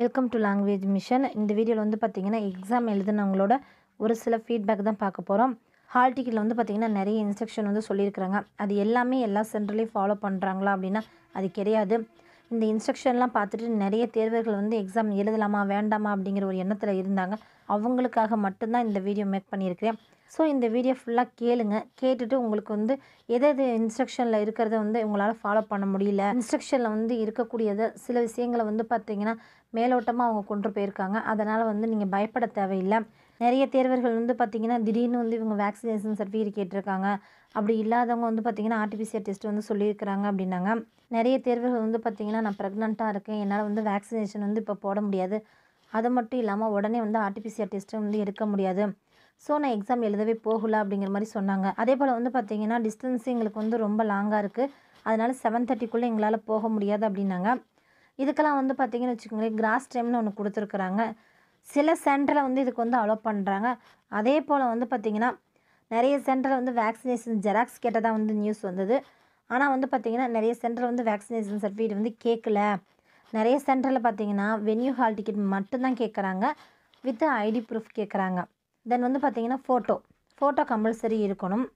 welcome to language mission இந்த வீடியோவில் வந்து பார்த்திங்கன்னா எக்ஸாம் எழுதினவங்களோட ஒரு சில ஃபீட்பேக் தான் பார்க்க போகிறோம் ஹால் டிக்கெட்டில் வந்து பார்த்திங்கன்னா நிறைய இன்ஸ்ட்ரக்ஷன் வந்து சொல்லியிருக்கிறாங்க அது எல்லாமே எல்லா சென்டர்லேயும் ஃபாலோ பண்ணுறாங்களா அப்படின்னா அது கிடையாது இந்த இன்ஸ்ட்ரக்ஷன்லாம் பார்த்துட்டு நிறைய தேர்வுகள் வந்து எக்ஸாம் எழுதலாமா வேண்டாமா அப்படிங்கிற ஒரு எண்ணத்தில் இருந்தாங்க அவங்களுக்காக மட்டும்தான் இந்த வீடியோ மேக் பண்ணியிருக்கிறேன் ஸோ இந்த வீடியோ ஃபுல்லாக கேளுங்க கேட்டுட்டு உங்களுக்கு வந்து எதாவது இன்ஸ்ட்ரக்ஷனில் இருக்கிறத வந்து உங்களால் ஃபாலோ பண்ண முடியல இன்ஸ்ட்ரக்ஷனில் வந்து இருக்கக்கூடியதை சில விஷயங்களை வந்து பார்த்திங்கன்னா மேலோட்டமாக அவங்க கொண்டு போயிருக்காங்க அதனால் வந்து நீங்கள் பயப்பட தேவையில்லை நிறைய தேர்வர்கள் வந்து பார்த்திங்கன்னா திடீர்னு வந்து இவங்க வேக்சினேஷன் சர்டிஃபிகேட் இருக்காங்க அப்படி இல்லாதவங்க வந்து பார்த்திங்கன்னா ஆர்டிபிசிஆர் டெஸ்ட் வந்து சொல்லியிருக்கிறாங்க அப்படின்னாங்க நிறைய தேர்வர்கள் வந்து பார்த்திங்கன்னா நான் ப்ரெக்னெண்ட்டாக இருக்கேன் என்னால் வந்து வேக்சினேஷன் வந்து இப்போ போட முடியாது அது மட்டும் இல்லாமல் உடனே வந்து ஆர்டிபிசிஆர் டெஸ்ட்டு வந்து எடுக்க முடியாது ஸோ நான் எக்ஸாம் எழுதவே போகல அப்படிங்கிற மாதிரி சொன்னாங்க அதே போல் வந்து பார்த்திங்கன்னா டிஸ்டன்ஸு எங்களுக்கு வந்து ரொம்ப லாங்காக இருக்குது அதனால் செவன் தேர்ட்டிக்குள்ளே எங்களால் போக முடியாது அப்படின்னாங்க இதுக்கெல்லாம் வந்து பார்த்திங்கன்னு வச்சுக்கோங்களேன் கிராஸ் டைம்னு ஒன்று கொடுத்துருக்குறாங்க சில சென்டரில் வந்து இதுக்கு வந்து அலோவ் பண்ணுறாங்க அதே போல் வந்து பார்த்திங்கன்னா நிறைய சென்டரில் வந்து வேக்சினேஷன் ஜெராக்ஸ் கேட்டதாக வந்து நியூஸ் வந்தது ஆனால் வந்து பார்த்திங்கன்னா நிறைய சென்டரில் வந்து வேக்சினேஷன் சர்டிஃபிகேட் வந்து கேட்கல நிறைய சென்டரில் பார்த்திங்கன்னா வென்யூ ஹால் டிக்கெட் மட்டும்தான் கேட்குறாங்க வித் ஐடி ப்ரூஃப் கேட்குறாங்க தென் வந்து பார்த்திங்கன்னா ஃபோட்டோ ஃபோட்டோ கம்பல்சரி இருக்கணும்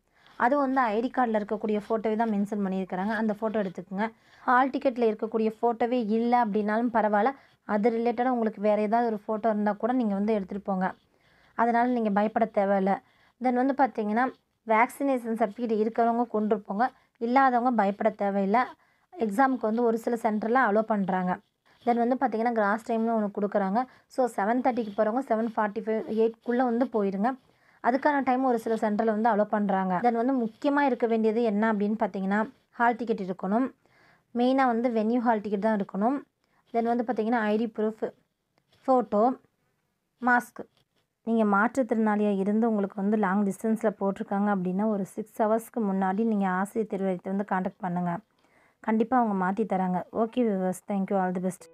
அது வந்து ஐடி கார்டில் இருக்கக்கூடிய ஃபோட்டோவே தான் மென்ஷன் பண்ணியிருக்கிறாங்க அந்த ஃபோட்டோ எடுத்துக்கோங்க ஹால் டிக்கெட்டில் இருக்கக்கூடிய ஃபோட்டோவே இல்லை அப்படின்னாலும் பரவாயில்ல அது ரிலேட்டடாக உங்களுக்கு வேறு ஏதாவது ஒரு ஃபோட்டோ இருந்தால் கூட நீங்கள் வந்து எடுத்துகிட்டு போங்க அதனால் நீங்கள் பயப்பட தேவையில்லை தென் வந்து பார்த்தீங்கன்னா வேக்சினேஷன் சர்டிஃபிகேட் இருக்கிறவங்க கொண்டு போங்க இல்லாதவங்க பயப்பட தேவையில்லை எக்ஸாமுக்கு வந்து ஒரு சில சென்டரில் அலோவ் பண்ணுறாங்க தென் வந்து பார்த்திங்கன்னா கிராஸ் டைம்னு ஒன்று கொடுக்குறாங்க ஸோ செவன் தேர்ட்டிக்கு போகிறவங்க செவன் ஃபார்ட்டி ஃபைவ் எயிட்குள்ளே வந்து போயிடுங்க அதுக்கான டைம் ஒரு சில சென்டரில் வந்து அலோவ் பண்ணுறாங்க தென் வந்து முக்கியமாக இருக்க வேண்டியது என்ன அப்படின்னு பார்த்தீங்கன்னா ஹால் டிக்கெட் இருக்கணும் மெயினாக வந்து வென்யூ ஹால் டிக்கெட் தான் இருக்கணும் தென் வந்து பார்த்திங்கன்னா ஐடி ப்ரூஃப் ஃபோட்டோ மாஸ்க் நீங்கள் மாற்றுத்திறனாளியாக இருந்து உங்களுக்கு வந்து லாங் டிஸ்டன்ஸில் போட்டிருக்காங்க அப்படின்னா ஒரு சிக்ஸ் ஹவர்ஸ்க்கு முன்னாடி நீங்கள் ஆசிரியர் தேர்வத்தை வந்து காண்டாக்ட் பண்ணுங்கள் கண்டிப்பாக அவங்க மாற்றி தராங்க okay viewers thank you all the best